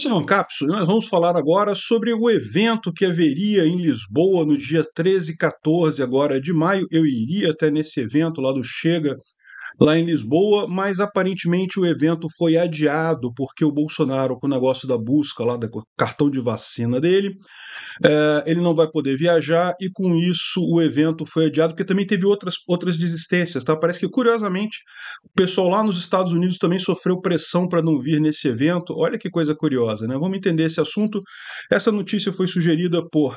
Nesse Rancapsule, nós vamos falar agora sobre o evento que haveria em Lisboa no dia 13 e 14 agora de maio. Eu iria até nesse evento lá do Chega lá em Lisboa, mas aparentemente o evento foi adiado porque o Bolsonaro, com o negócio da busca lá do cartão de vacina dele, é, ele não vai poder viajar e com isso o evento foi adiado, porque também teve outras, outras desistências, tá? Parece que, curiosamente, o pessoal lá nos Estados Unidos também sofreu pressão para não vir nesse evento. Olha que coisa curiosa, né? Vamos entender esse assunto. Essa notícia foi sugerida por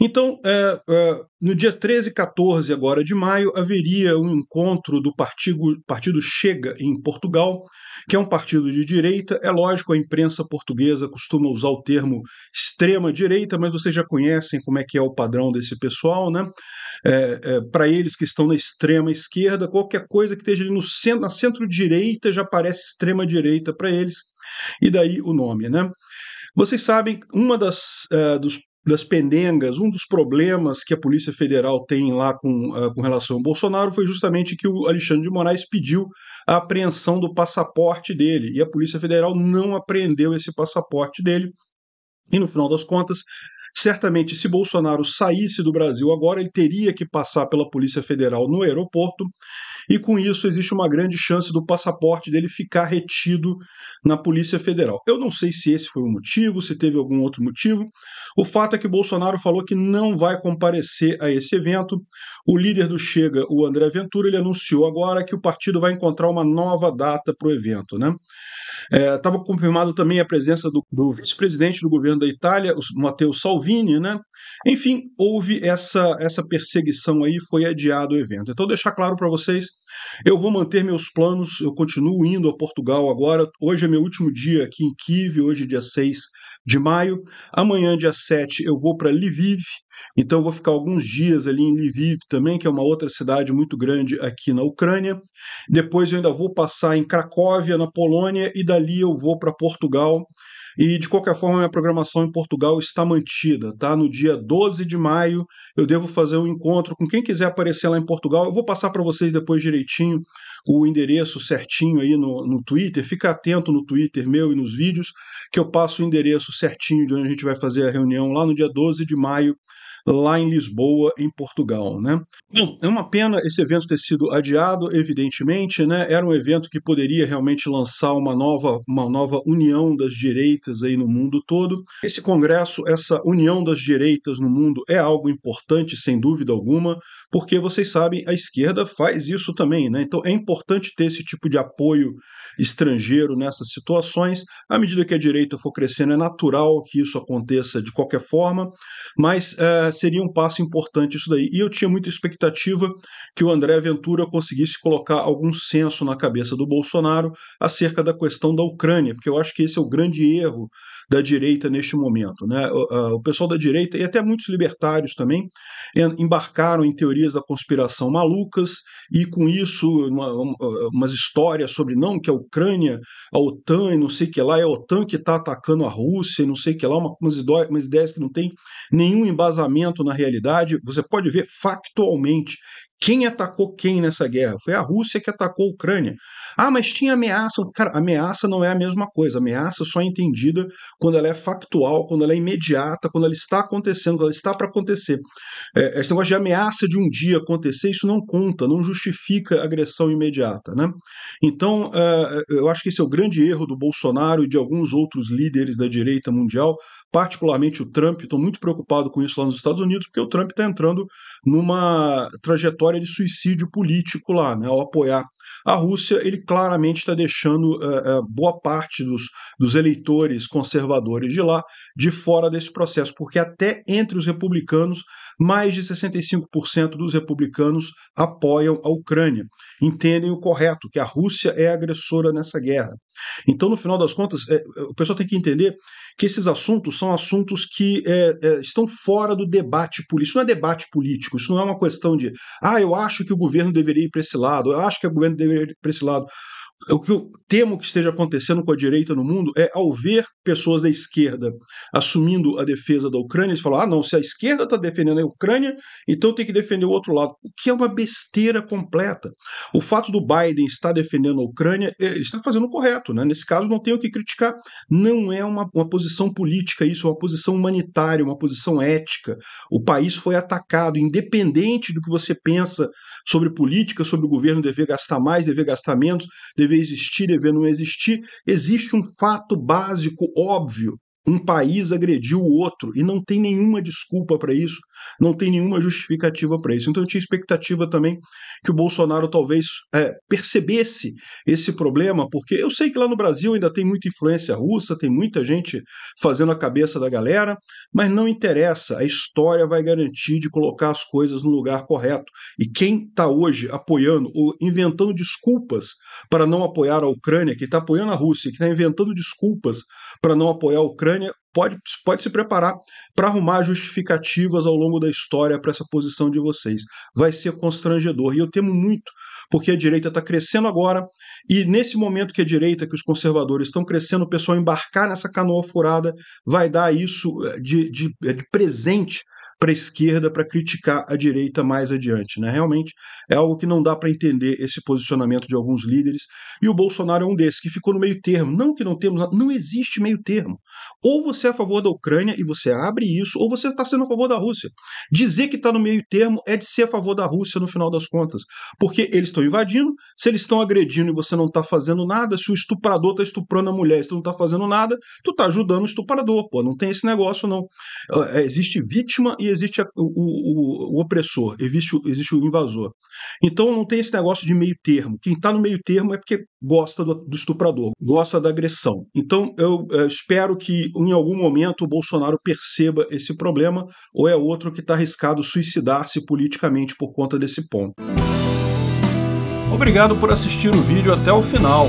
Então, é, é, no dia 13 e 14 agora de maio, haveria um encontro do partido, partido Chega em Portugal, que é um partido de direita. É lógico, a imprensa portuguesa costuma usar o termo extrema-direita, mas vocês já conhecem como é que é o padrão desse pessoal, né? É, é Para eles que estão na extrema-esquerda, qualquer coisa que esteja no centro, na centro-direita já parece extrema-direita para eles, e daí o nome, né? Vocês sabem, uma das uh, dos das pendengas, um dos problemas que a Polícia Federal tem lá com, uh, com relação ao Bolsonaro foi justamente que o Alexandre de Moraes pediu a apreensão do passaporte dele e a Polícia Federal não apreendeu esse passaporte dele. E no final das contas, certamente se Bolsonaro saísse do Brasil agora, ele teria que passar pela Polícia Federal no aeroporto e com isso existe uma grande chance do passaporte dele ficar retido na Polícia Federal. Eu não sei se esse foi o motivo, se teve algum outro motivo. O fato é que Bolsonaro falou que não vai comparecer a esse evento. O líder do Chega, o André Ventura, ele anunciou agora que o partido vai encontrar uma nova data para o evento. Né? Estava é, confirmado também a presença do, do vice-presidente do governo da Itália, o Matteo Salvini, né? Enfim, houve essa, essa perseguição aí, foi adiado o evento. Então, deixar claro para vocês eu vou manter meus planos, eu continuo indo a Portugal agora. Hoje é meu último dia aqui em Kiev, hoje é dia 6 de maio. Amanhã, dia 7, eu vou para Lviv, então vou ficar alguns dias ali em Lviv também, que é uma outra cidade muito grande aqui na Ucrânia. Depois eu ainda vou passar em Cracóvia, na Polônia, e dali eu vou para Portugal. E de qualquer forma, minha programação em Portugal está mantida, tá? No dia 12 de maio eu devo fazer um encontro com quem quiser aparecer lá em Portugal. Eu vou passar para vocês depois direitinho direitinho o endereço certinho aí no, no Twitter. Fica atento no Twitter meu e nos vídeos, que eu passo o endereço certinho de onde a gente vai fazer a reunião lá no dia 12 de maio lá em Lisboa, em Portugal. Né? Bom, é uma pena esse evento ter sido adiado, evidentemente, né? era um evento que poderia realmente lançar uma nova, uma nova união das direitas aí no mundo todo. Esse congresso, essa união das direitas no mundo é algo importante, sem dúvida alguma, porque vocês sabem, a esquerda faz isso também, né? Então é importante ter esse tipo de apoio estrangeiro nessas situações. À medida que a direita for crescendo, é natural que isso aconteça de qualquer forma, mas é, seria um passo importante isso daí. E eu tinha muita expectativa que o André Ventura conseguisse colocar algum senso na cabeça do Bolsonaro acerca da questão da Ucrânia, porque eu acho que esse é o grande erro da direita neste momento. Né? O, o pessoal da direita, e até muitos libertários também, embarcaram em teorias da conspiração malucas, e com isso, uma, umas histórias sobre não, que a Ucrânia, a OTAN e não sei o que lá, é a OTAN que está atacando a Rússia e não sei o que lá, uma, umas, ideias que não tem nenhum embasamento na realidade, você pode ver factualmente quem atacou quem nessa guerra? Foi a Rússia que atacou a Ucrânia. Ah, mas tinha ameaça. Cara, ameaça não é a mesma coisa. Ameaça só é entendida quando ela é factual, quando ela é imediata, quando ela está acontecendo, quando ela está para acontecer. É, esse negócio de ameaça de um dia acontecer, isso não conta, não justifica agressão imediata. Né? Então, uh, eu acho que esse é o grande erro do Bolsonaro e de alguns outros líderes da direita mundial, particularmente o Trump. Estou muito preocupado com isso lá nos Estados Unidos, porque o Trump está entrando numa trajetória de suicídio político lá, né, ao apoiar a Rússia ele claramente está deixando uh, uh, boa parte dos, dos eleitores conservadores de lá de fora desse processo, porque até entre os republicanos, mais de 65% dos republicanos apoiam a Ucrânia, entendem o correto, que a Rússia é agressora nessa guerra. Então, no final das contas, é, o pessoal tem que entender que esses assuntos são assuntos que é, é, estão fora do debate político. Isso não é debate político, isso não é uma questão de, ah, eu acho que o governo deveria ir para esse lado, eu acho que o governo deveria ir para esse lado o que eu temo que esteja acontecendo com a direita no mundo é ao ver pessoas da esquerda assumindo a defesa da Ucrânia, eles falam: ah, não, se a esquerda está defendendo a Ucrânia, então tem que defender o outro lado, o que é uma besteira completa. O fato do Biden estar defendendo a Ucrânia, é, ele está fazendo o correto, né? Nesse caso, não tenho o que criticar. Não é uma, uma posição política isso, é uma posição humanitária, uma posição ética. O país foi atacado, independente do que você pensa sobre política, sobre o governo dever gastar mais, dever gastar menos, dever existir e ver não existir, existe um fato básico, óbvio, um país agrediu o outro e não tem nenhuma desculpa para isso, não tem nenhuma justificativa para isso. Então eu tinha expectativa também que o Bolsonaro talvez é, percebesse esse problema, porque eu sei que lá no Brasil ainda tem muita influência russa, tem muita gente fazendo a cabeça da galera, mas não interessa, a história vai garantir de colocar as coisas no lugar correto. E quem está hoje apoiando ou inventando desculpas para não apoiar a Ucrânia, que está apoiando a Rússia, que está inventando desculpas para não apoiar a Ucrânia, pode, pode se preparar para arrumar justificativas ao longo da história para essa posição de vocês. Vai ser constrangedor. E eu temo muito, porque a direita está crescendo agora, e nesse momento que a direita, que os conservadores estão crescendo, o pessoal embarcar nessa canoa furada vai dar isso eh, de, de, de presente para a esquerda para criticar a direita mais adiante. Né? Realmente é algo que não dá para entender esse posicionamento de alguns líderes. E o Bolsonaro é um desses, que ficou no meio termo. Não que não temos, não existe meio termo. Ou você é a favor da Ucrânia e você abre isso, ou você está sendo a favor da Rússia. Dizer que está no meio termo é de ser a favor da Rússia no final das contas. Porque eles estão invadindo, se eles estão agredindo e você não está fazendo nada, se o estuprador está estuprando a mulher e você não está fazendo nada, tu está ajudando o estuprador, pô. Não tem esse negócio, não. É, existe vítima e existe o, o, o opressor, existe, existe o invasor. Então não tem esse negócio de meio termo. Quem está no meio termo é porque gosta do, do estuprador, gosta da agressão. Então eu, eu eh, espero que em algum momento o Bolsonaro perceba esse problema ou é outro que está arriscado suicidar-se politicamente por conta desse ponto. Obrigado por assistir o vídeo até o final.